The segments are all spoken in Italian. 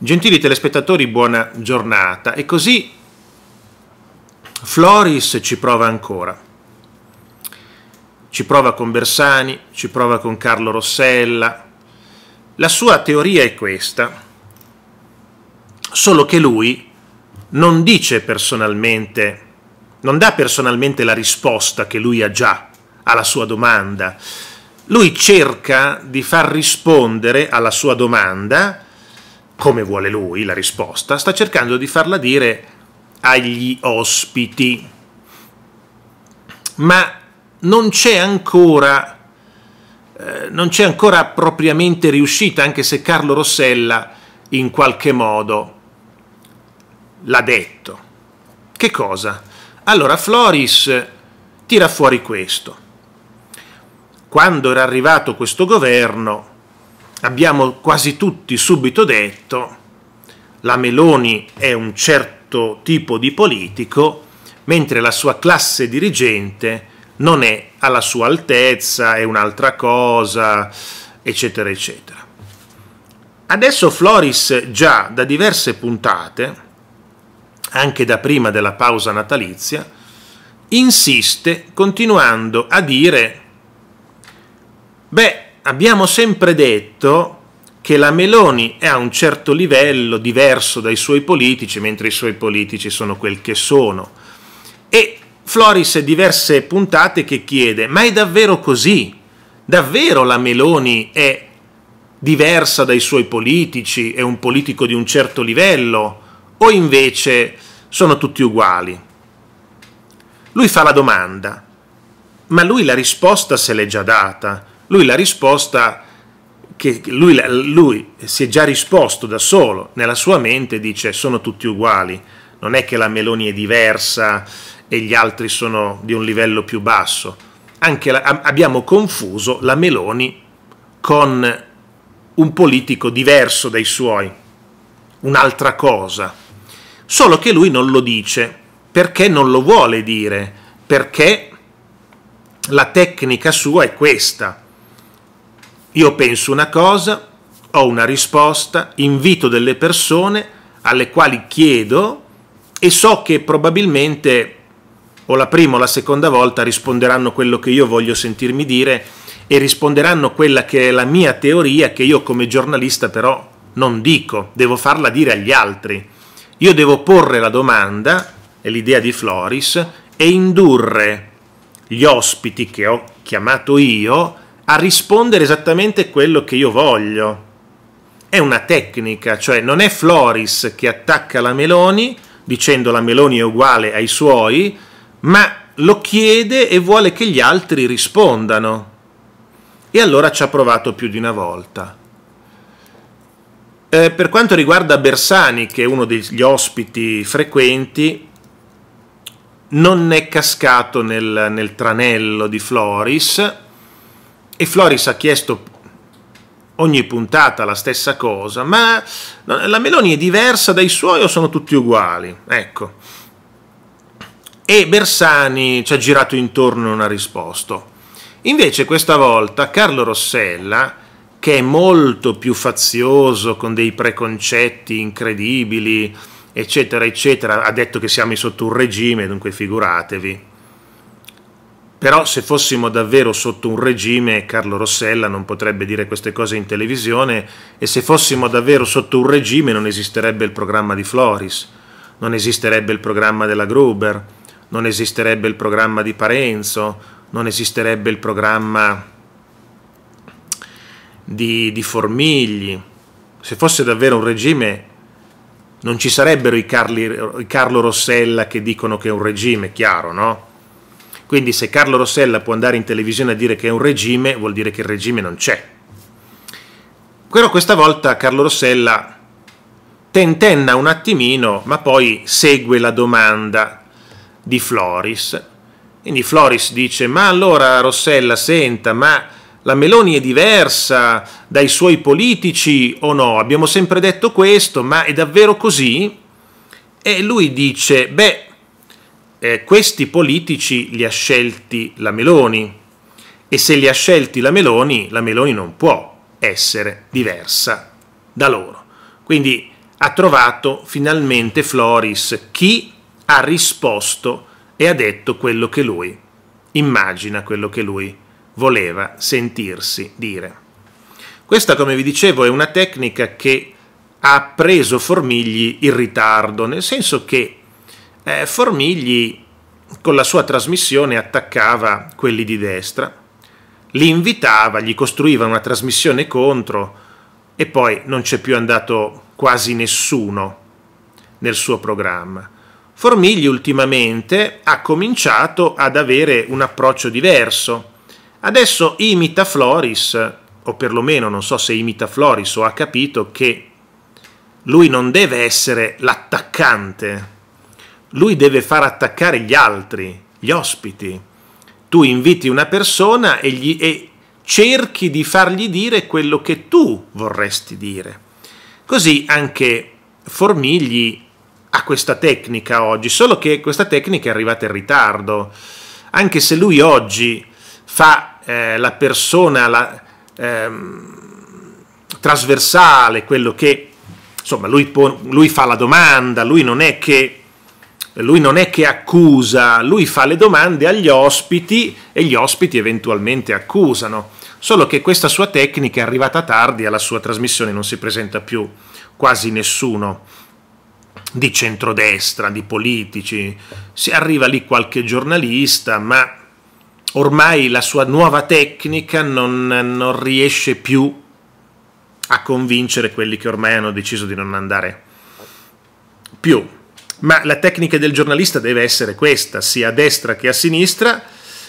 Gentili telespettatori, buona giornata. E così Floris ci prova ancora. Ci prova con Bersani, ci prova con Carlo Rossella. La sua teoria è questa, solo che lui non dice personalmente, non dà personalmente la risposta che lui ha già alla sua domanda. Lui cerca di far rispondere alla sua domanda come vuole lui la risposta, sta cercando di farla dire agli ospiti. Ma non c'è ancora, eh, non c'è ancora propriamente riuscita, anche se Carlo Rossella in qualche modo l'ha detto. Che cosa? Allora Floris tira fuori questo. Quando era arrivato questo governo, abbiamo quasi tutti subito detto la Meloni è un certo tipo di politico, mentre la sua classe dirigente non è alla sua altezza, è un'altra cosa, eccetera, eccetera. Adesso Floris già da diverse puntate, anche da prima della pausa natalizia, insiste continuando a dire, beh, abbiamo sempre detto che la Meloni è a un certo livello diverso dai suoi politici, mentre i suoi politici sono quel che sono. E Floris diverse puntate che chiede, ma è davvero così? Davvero la Meloni è diversa dai suoi politici, è un politico di un certo livello? O invece sono tutti uguali? Lui fa la domanda, ma lui la risposta se l'è già data lui la risposta che lui, lui, si è già risposto da solo, nella sua mente dice sono tutti uguali, non è che la Meloni è diversa e gli altri sono di un livello più basso, anche la, abbiamo confuso la Meloni con un politico diverso dai suoi, un'altra cosa, solo che lui non lo dice perché non lo vuole dire, perché la tecnica sua è questa io penso una cosa, ho una risposta, invito delle persone alle quali chiedo e so che probabilmente o la prima o la seconda volta risponderanno quello che io voglio sentirmi dire e risponderanno quella che è la mia teoria che io come giornalista però non dico, devo farla dire agli altri. Io devo porre la domanda, è l'idea di Floris, e indurre gli ospiti che ho chiamato io a rispondere esattamente quello che io voglio. È una tecnica, cioè non è Floris che attacca la Meloni dicendo la Meloni è uguale ai suoi, ma lo chiede e vuole che gli altri rispondano. E allora ci ha provato più di una volta. Eh, per quanto riguarda Bersani, che è uno degli ospiti frequenti, non è cascato nel, nel tranello di Floris, e Floris ha chiesto ogni puntata la stessa cosa, ma la Meloni è diversa dai suoi o sono tutti uguali? Ecco. E Bersani ci ha girato intorno e non ha risposto. Invece questa volta Carlo Rossella, che è molto più fazioso, con dei preconcetti incredibili, eccetera, eccetera, ha detto che siamo sotto un regime, dunque figuratevi, però se fossimo davvero sotto un regime, Carlo Rossella non potrebbe dire queste cose in televisione e se fossimo davvero sotto un regime non esisterebbe il programma di Floris, non esisterebbe il programma della Gruber, non esisterebbe il programma di Parenzo, non esisterebbe il programma di, di Formigli. Se fosse davvero un regime non ci sarebbero i, Carli, i Carlo Rossella che dicono che è un regime, chiaro, no? Quindi se Carlo Rossella può andare in televisione a dire che è un regime, vuol dire che il regime non c'è. Però questa volta Carlo Rossella tentenna un attimino, ma poi segue la domanda di Floris. Quindi Floris dice, ma allora Rossella, senta, ma la Meloni è diversa dai suoi politici o no? Abbiamo sempre detto questo, ma è davvero così? E lui dice, beh, eh, questi politici li ha scelti la Meloni e se li ha scelti la Meloni, la Meloni non può essere diversa da loro. Quindi ha trovato finalmente Floris chi ha risposto e ha detto quello che lui immagina, quello che lui voleva sentirsi dire. Questa, come vi dicevo, è una tecnica che ha preso Formigli in ritardo, nel senso che eh, Formigli con la sua trasmissione attaccava quelli di destra, li invitava, gli costruiva una trasmissione contro e poi non c'è più andato quasi nessuno nel suo programma. Formigli ultimamente ha cominciato ad avere un approccio diverso. Adesso imita Floris, o perlomeno non so se imita Floris o ha capito che lui non deve essere l'attaccante lui deve far attaccare gli altri, gli ospiti. Tu inviti una persona e, gli, e cerchi di fargli dire quello che tu vorresti dire. Così anche Formigli ha questa tecnica oggi, solo che questa tecnica è arrivata in ritardo. Anche se lui oggi fa eh, la persona la, ehm, trasversale, quello che insomma lui, po- lui fa la domanda, lui non è che lui non è che accusa, lui fa le domande agli ospiti e gli ospiti eventualmente accusano. Solo che questa sua tecnica è arrivata tardi alla sua trasmissione, non si presenta più quasi nessuno di centrodestra, di politici, si arriva lì qualche giornalista, ma ormai la sua nuova tecnica non, non riesce più a convincere quelli che ormai hanno deciso di non andare più ma la tecnica del giornalista deve essere questa, sia a destra che a sinistra,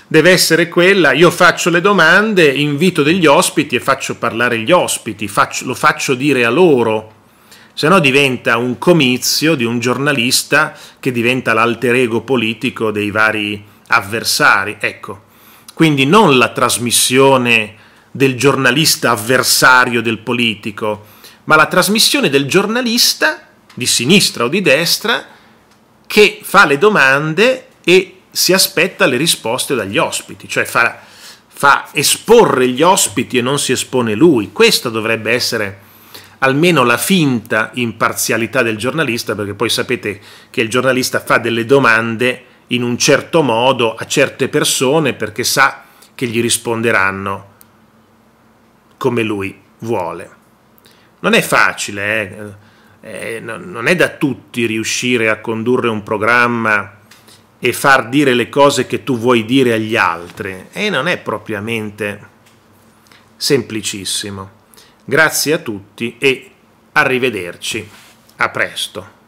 deve essere quella, io faccio le domande, invito degli ospiti e faccio parlare gli ospiti, faccio, lo faccio dire a loro, se no diventa un comizio di un giornalista che diventa l'alter ego politico dei vari avversari, ecco. Quindi non la trasmissione del giornalista avversario del politico, ma la trasmissione del giornalista di sinistra o di destra che fa le domande e si aspetta le risposte dagli ospiti, cioè fa, fa esporre gli ospiti e non si espone lui. Questa dovrebbe essere almeno la finta imparzialità del giornalista, perché poi sapete che il giornalista fa delle domande in un certo modo a certe persone perché sa che gli risponderanno come lui vuole. Non è facile, eh? eh, no, non è da tutti riuscire a condurre un programma e far dire le cose che tu vuoi dire agli altri e non è propriamente semplicissimo. Grazie a tutti e arrivederci. A presto.